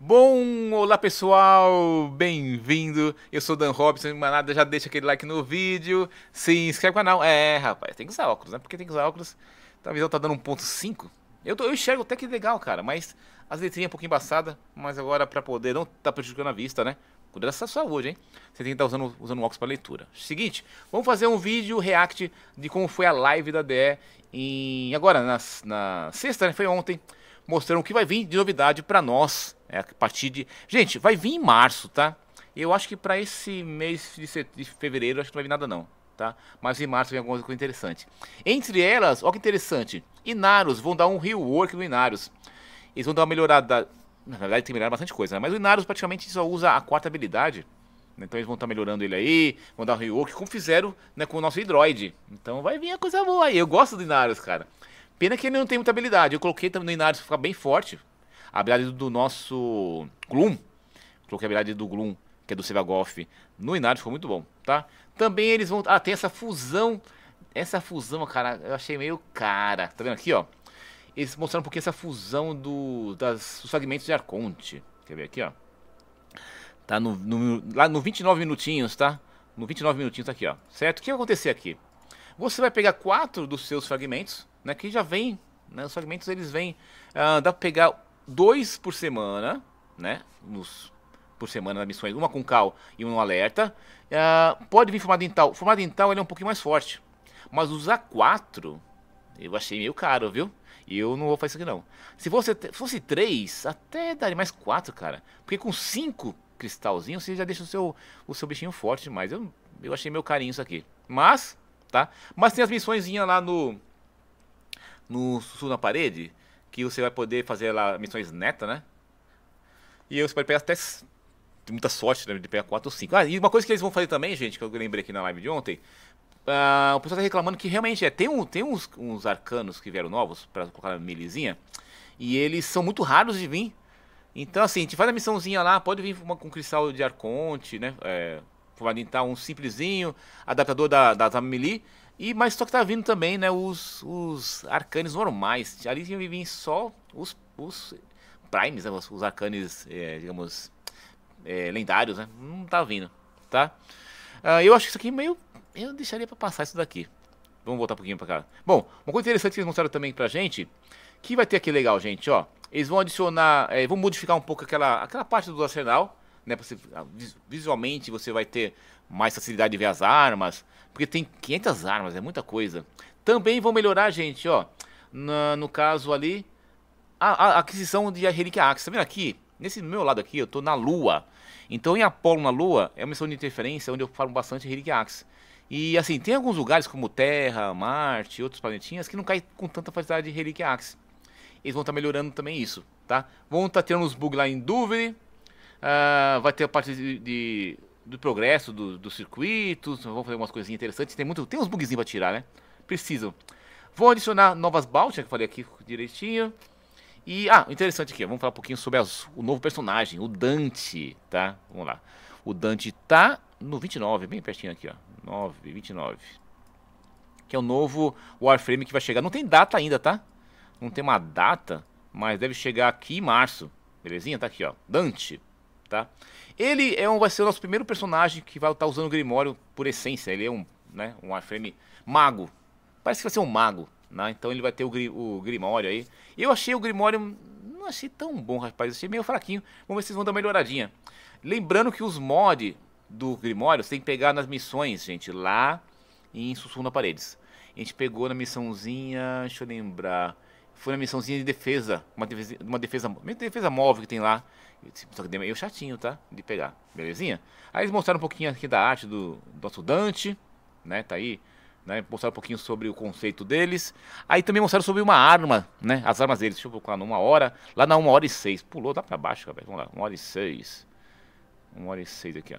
Bom, olá pessoal, bem-vindo. Eu sou Dan Robson, manada, já deixa aquele like no vídeo, se inscreve no canal. É, rapaz, tem que usar óculos, né? Porque tem que usar óculos. a visão tá dando 1.5. Eu, eu enxergo até que legal, cara, mas as letrinhas é um pouquinho embaçada, mas agora para poder não tá prejudicando a vista, né? Cuida dessa sua saúde, hein? Você tem que estar tá usando, usando óculos para leitura. Seguinte, vamos fazer um vídeo react de como foi a live da DE em, agora, na, na sexta, né? Foi ontem, mostrando o que vai vir de novidade para nós é, a partir de. Gente, vai vir em março, tá? Eu acho que para esse mês de fevereiro, acho que não vai vir nada, não. Tá? Mas em março vem alguma coisa interessante. Entre elas, olha que interessante. Inaros vão dar um rework no Inaros. Eles vão dar uma melhorada. Na verdade, tem melhorado bastante coisa, né? Mas o Inaros praticamente só usa a quarta habilidade. Então eles vão estar tá melhorando ele aí, vão dar um rework, como fizeram né, com o nosso Hidroid. Então vai vir a coisa boa aí. Eu gosto do Inaros, cara. Pena que ele não tem muita habilidade. Eu coloquei também no Inaros pra ficar bem forte. A habilidade do nosso Gloom, coloquei a habilidade do Gloom, que é do Sevagoff, no inário ficou muito bom, tá? Também eles vão... Ah, tem essa fusão, essa fusão, cara, eu achei meio cara, tá vendo aqui, ó? Eles mostraram um pouquinho essa fusão do, das, dos fragmentos de Arconte, quer ver aqui, ó? Tá no, no, lá no 29 minutinhos, tá? No 29 minutinhos tá aqui, ó. Certo? O que vai acontecer aqui? Você vai pegar quatro dos seus fragmentos, né? Que já vem, né? Os fragmentos eles vêm, ah, dá pra pegar dois por semana, né? Nos, por semana nas missões, uma com cal e um alerta. Uh, pode vir formato dental. formado dental ele é um pouquinho mais forte. Mas usar quatro, eu achei meio caro, viu? E eu não vou fazer isso aqui não. Se fosse, três, fosse até daria mais quatro, cara. Porque com cinco cristalzinhos você já deixa o seu, o seu bichinho forte demais. Eu, eu achei meio carinho isso aqui. Mas, tá? Mas tem as missõezinhas lá no... No Sul na Parede que você vai poder fazer lá missões neta, né? E você pode pegar até muita sorte né, de pegar 4 ou 5. Ah, e uma coisa que eles vão fazer também, gente, que eu lembrei aqui na live de ontem. Uh, o pessoal tá reclamando que realmente é, tem, um, tem uns, uns arcanos que vieram novos para colocar na Milizinha E eles são muito raros de vir. Então, assim, a gente faz a missãozinha lá, pode vir uma, com cristal de arconte, né? É, Formalitar um simplesinho, adaptador da, da, da melee. E, mas só que tá vindo também, né, os, os arcanes normais. Ali tinha vindo só os, os primes, né, os, os arcanes, é, digamos, é, lendários, né? Não tá vindo, tá? Uh, eu acho que isso aqui meio... Eu deixaria pra passar isso daqui. Vamos voltar um pouquinho pra cá. Bom, uma coisa interessante que eles mostraram também pra gente, que vai ter aqui legal, gente, ó. Eles vão adicionar, é, vão modificar um pouco aquela, aquela parte do arsenal, né? Você, ah, visualmente você vai ter mais facilidade de ver as armas, porque tem 500 armas, é muita coisa. Também vão melhorar, gente, ó, na, no caso ali, a, a aquisição de relíquia Axe. Tá vendo aqui? Nesse meu lado aqui, eu tô na Lua. Então em Apolo na Lua é uma missão de interferência onde eu falo bastante relíquia Axe. E assim, tem alguns lugares como Terra, Marte outros planetinhas que não cai com tanta facilidade de relíquia Axe. Eles vão estar tá melhorando também isso, tá? Vão estar tá tendo uns bugs lá em Dúvida, Uh, vai ter a parte de, de do progresso do, dos circuitos. Vamos fazer umas coisinhas interessantes. Tem, muito, tem uns bugzinhos pra tirar, né? Precisam. Vou adicionar novas baltas, que eu falei aqui direitinho. E, ah, interessante aqui, vamos falar um pouquinho sobre as, o novo personagem, o Dante, tá? Vamos lá. O Dante tá no 29, bem pertinho aqui, ó. 9, 29. Que é o novo Warframe que vai chegar. Não tem data ainda, tá? Não tem uma data, mas deve chegar aqui em março. Belezinha? Tá aqui, ó. Dante tá? Ele é um, vai ser o nosso primeiro personagem que vai estar usando o Grimório por essência. Ele é um, né, um Warframe mago. Parece que vai ser um mago, né? Então ele vai ter o, o Grimório aí. Eu achei o Grimório, não achei tão bom, rapaz. Achei meio fraquinho. Vamos ver se vocês vão dar uma melhoradinha. Lembrando que os mods do Grimório você tem que pegar nas missões, gente, lá em Sussurro na Paredes. A gente pegou na missãozinha, deixa eu lembrar... Fui na missãozinha de defesa, uma defesa, uma defesa, uma defesa móvel que tem lá. Só que meio chatinho, tá? De pegar, belezinha? Aí eles mostraram um pouquinho aqui da arte do, do nosso Dante, né? Tá aí, né? Mostraram um pouquinho sobre o conceito deles. Aí também mostraram sobre uma arma, né? As armas deles. Deixa eu colocar numa hora. Lá na 1 hora e seis Pulou, dá pra baixo, cara. Vamos lá, 1 hora e seis 1 hora e seis aqui, ó.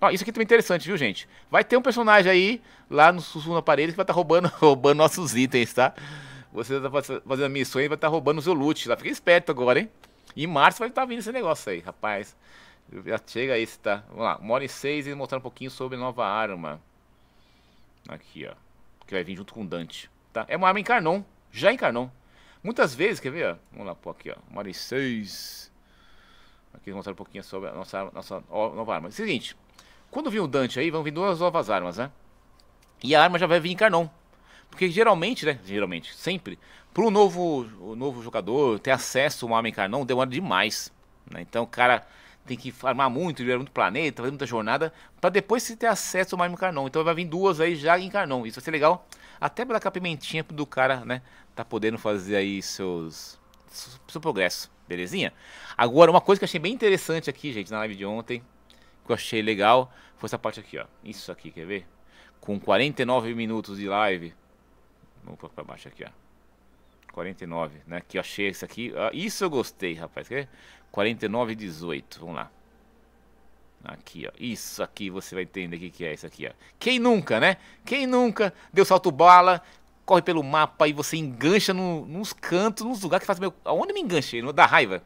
Ó, isso aqui também é interessante, viu, gente? Vai ter um personagem aí, lá no Sussurro na Parede, que vai estar tá roubando, roubando nossos itens, tá? Você tá fazendo missões e vai estar tá roubando o seu loot lá. Fica esperto agora, hein? Em março vai estar tá vindo esse negócio aí, rapaz. Já chega aí, tá? Vamos lá, Mori 6 e mostrar um pouquinho sobre nova arma. Aqui, ó. Que vai vir junto com Dante, tá? É uma arma em Já em Muitas vezes, quer ver? Vamos lá, pô, aqui, ó. Mori 6. Aqui mostrar um pouquinho sobre a nossa, nossa nova arma. Seguinte, quando vir o Dante aí, vão vir duas novas armas, né? E a arma já vai vir em porque geralmente, né? Geralmente, sempre, para o novo, novo jogador ter acesso ao uma arma demora demais. Né? Então o cara tem que farmar muito, liberar muito planeta, fazer muita jornada, para depois se ter acesso ao uma arma Então vai vir duas aí já em encarnão. Isso vai ser legal, até pela pimentinha do cara, né? Tá podendo fazer aí seus. seu progresso, belezinha? Agora, uma coisa que eu achei bem interessante aqui, gente, na live de ontem, que eu achei legal, foi essa parte aqui, ó. Isso aqui, quer ver? Com 49 minutos de live, Vamos pôr pra baixo aqui, ó. 49, né? Que eu achei esse aqui. Ah, isso eu gostei, rapaz. Quer? 49 18. Vamos lá. Aqui, ó. Isso aqui você vai entender o que, que é isso aqui, ó. Quem nunca, né? Quem nunca deu salto bala, corre pelo mapa e você engancha no, nos cantos, nos lugares que faz meu. Aonde me enganchei? No, da raiva.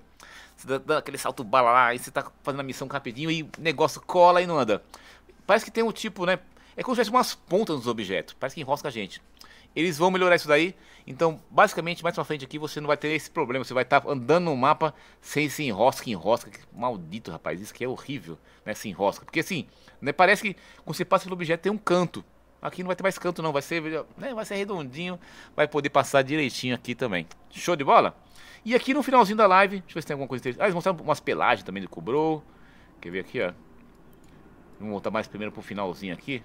Você dá, dá, aquele salto bala lá, e você tá fazendo a missão rapidinho e o negócio cola e não anda. Parece que tem um tipo, né? É como se tivesse umas pontas nos objetos. Parece que enrosca a gente. Eles vão melhorar isso daí. Então, basicamente, mais pra frente aqui, você não vai ter esse problema. Você vai estar tá andando no mapa sem se enrosca, enrosca. maldito, rapaz. Isso que é horrível, né? Se enrosca. Porque assim, né, parece que quando você passa pelo objeto tem um canto. Aqui não vai ter mais canto não, vai ser, né, vai ser redondinho, vai poder passar direitinho aqui também. Show de bola? E aqui no finalzinho da live, deixa eu ver se tem alguma coisa interessante. Ah, eles mostraram umas pelagens também do cobrou. Quer ver aqui, ó. Vamos voltar mais primeiro pro finalzinho aqui.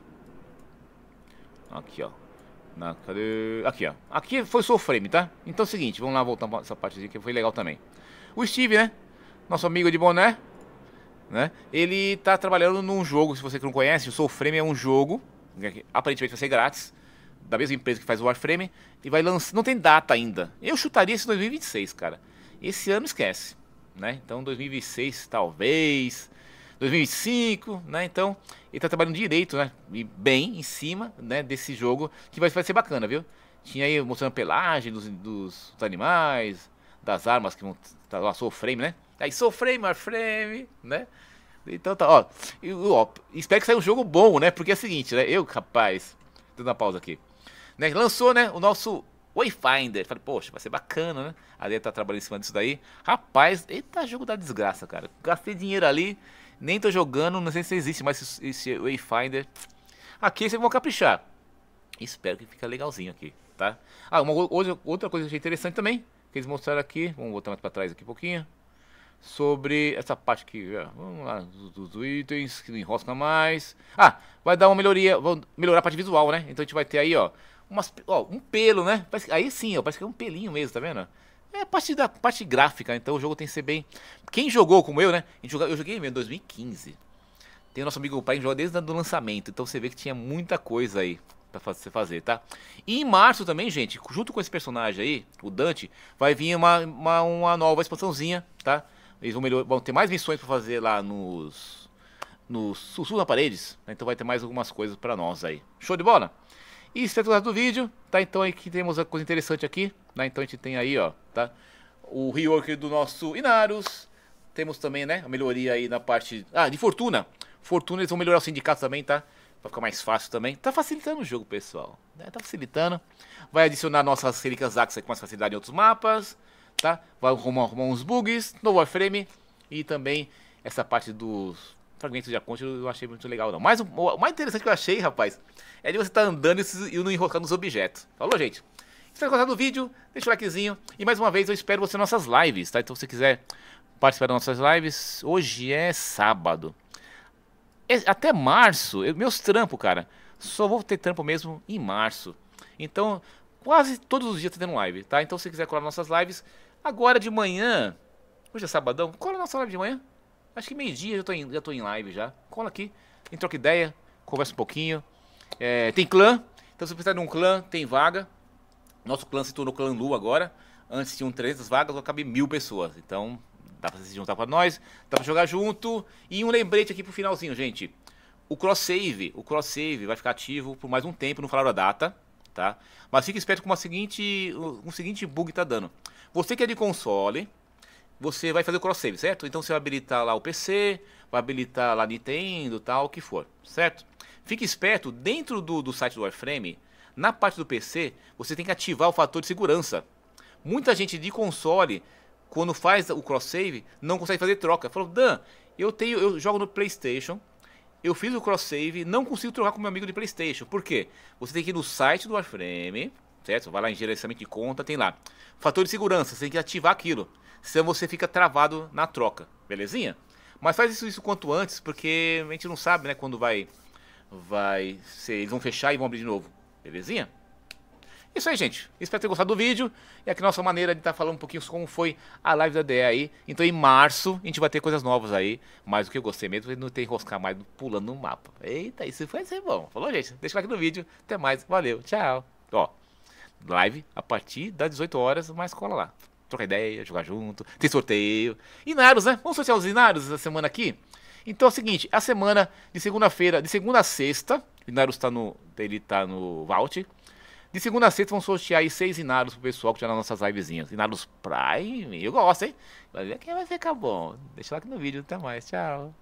Aqui, ó. Na, cadê? Aqui, ó. Aqui foi o frame, tá? Então é o seguinte, vamos lá voltar pra essa partezinha que foi legal também. O Steve, né? Nosso amigo de boné, né? Ele tá trabalhando num jogo, se você que não conhece, o Soulframe é um jogo, né, que aparentemente vai ser grátis, da mesma empresa que faz o Warframe, e vai lançar. Não tem data ainda. Eu chutaria esse 2026, cara. Esse ano esquece, né? Então 2026 talvez. 2005, né? Então, ele tá trabalhando direito, né? E bem em cima, né? Desse jogo, que vai, vai ser bacana, viu? Tinha aí mostrando pelagem dos, dos, dos animais, das armas que vão. Tá lá, Soul Frame, né? Aí Soul Frame, Frame, né? Então tá, ó, eu, ó. Espero que saia um jogo bom, né? Porque é o seguinte, né? Eu, rapaz, dando uma pausa aqui. Né? Lançou, né? O nosso Wayfinder. Falei, poxa, vai ser bacana, né? A Deia tá trabalhando em cima disso daí. Rapaz, eita jogo da desgraça, cara. Gastei dinheiro ali nem tô jogando, não sei se existe mais esse, esse Wayfinder. Aqui vocês vão caprichar. Espero que fique legalzinho aqui, tá? Ah, uma outra coisa que achei interessante também, que eles mostraram aqui, vamos voltar mais pra trás aqui um pouquinho, sobre essa parte aqui, vamos lá, dos, itens, que não enrosca mais. Ah, vai dar uma melhoria, vamos melhorar a parte visual, né? Então a gente vai ter aí, ó, umas, ó um pelo, né? Aí sim, ó, parece que é um pelinho mesmo, tá vendo? É parte da parte gráfica, então o jogo tem que ser bem. Quem jogou como eu, né? Eu joguei em 2015. Tem o nosso amigo pai que joga desde o lançamento, então você vê que tinha muita coisa aí pra você fazer, tá? E em março também, gente, junto com esse personagem aí, o Dante, vai vir uma, uma, uma nova expansãozinha, tá? Eles vão, melhor... vão ter mais missões para fazer lá nos. No sul na Paredes, né? então vai ter mais algumas coisas para nós aí. Show de bola? E se você do vídeo, tá? Então aí que temos a coisa interessante aqui, né? Então a gente tem aí, ó, tá? O rework do nosso Inarus. Temos também, né, a melhoria aí na parte... Ah, de Fortuna. Fortuna, eles vão melhorar o sindicato também, tá? Pra ficar mais fácil também. Tá facilitando o jogo, pessoal. Né? Tá facilitando. Vai adicionar nossas relíquias Axe com mais facilidade em outros mapas, tá? Vai arrumar, arrumar uns bugs, novo warframe e também essa parte dos fragmentos de Aconte eu não achei muito legal, não. Mas o, o, mais interessante que eu achei, rapaz, é de você estar tá andando e, não enroscando os objetos. Falou, gente? Se você gostar do vídeo, deixa o likezinho. E mais uma vez, eu espero você nas nossas lives, tá? Então, se você quiser participar das nossas lives, hoje é sábado. É, até março, meus trampos, cara. Só vou ter trampo mesmo em março. Então, quase todos os dias tá tendo live, tá? Então, se você quiser colar nossas lives, agora de manhã. Hoje é sabadão. Cola nossa live de manhã. Acho que meio-dia já, tô em, já tô em live já. Cola aqui, troca ideia, conversa um pouquinho. É, tem clã, então se você precisar de um clã, tem vaga. Nosso clã se tornou clã Lu agora. Antes tinham 300 vagas, agora cabe mil pessoas. Então dá pra se juntar pra nós, dá pra jogar junto. E um lembrete aqui pro finalzinho, gente. O cross-save, o cross-save vai ficar ativo por mais um tempo, não falaram a data, tá? Mas fique esperto com uma seguinte, um seguinte bug tá dando. Você que é de console, você vai fazer o cross-save, certo? Então você vai habilitar lá o PC, vai habilitar lá Nintendo, tal, o que for, certo? Fique esperto, dentro do, do site do Warframe, na parte do PC, você tem que ativar o fator de segurança. Muita gente de console, quando faz o cross-save, não consegue fazer troca. Falou, Dan, eu, tenho, eu jogo no Playstation, eu fiz o cross-save, não consigo trocar com meu amigo de Playstation. Por quê? Você tem que ir no site do Warframe, certo? Vai lá em gerenciamento de conta, tem lá. Fator de segurança, você tem que ativar aquilo senão você fica travado na troca, belezinha? Mas faz isso, isso quanto antes, porque a gente não sabe, né, quando vai vai ser, eles vão fechar e vão abrir de novo, belezinha? Isso aí, gente. Espero ter gostado do vídeo. E aqui nossa maneira de estar tá falando um pouquinho sobre como foi a live da DE aí. Então em março a gente vai ter coisas novas aí. Mas o que eu gostei mesmo não ter enroscar mais pulando no mapa. Eita, isso foi ser é bom. Falou, gente? Deixa o like no vídeo. Até mais. Valeu. Tchau. Ó, live a partir das 18 horas, mas cola lá trocar ideia, jogar junto, tem sorteio. Inários, né? Vamos sortear os Inários essa semana aqui? Então é o seguinte, a semana de segunda-feira, de segunda a sexta, o Inários tá no, ele tá no Vault. De segunda a sexta vamos sortear aí seis Inários pro pessoal que já tá nas nossas livezinhas. Inários Prime, eu gosto, hein? Vai ver quem vai ficar bom. Deixa o like no vídeo, até mais, tchau.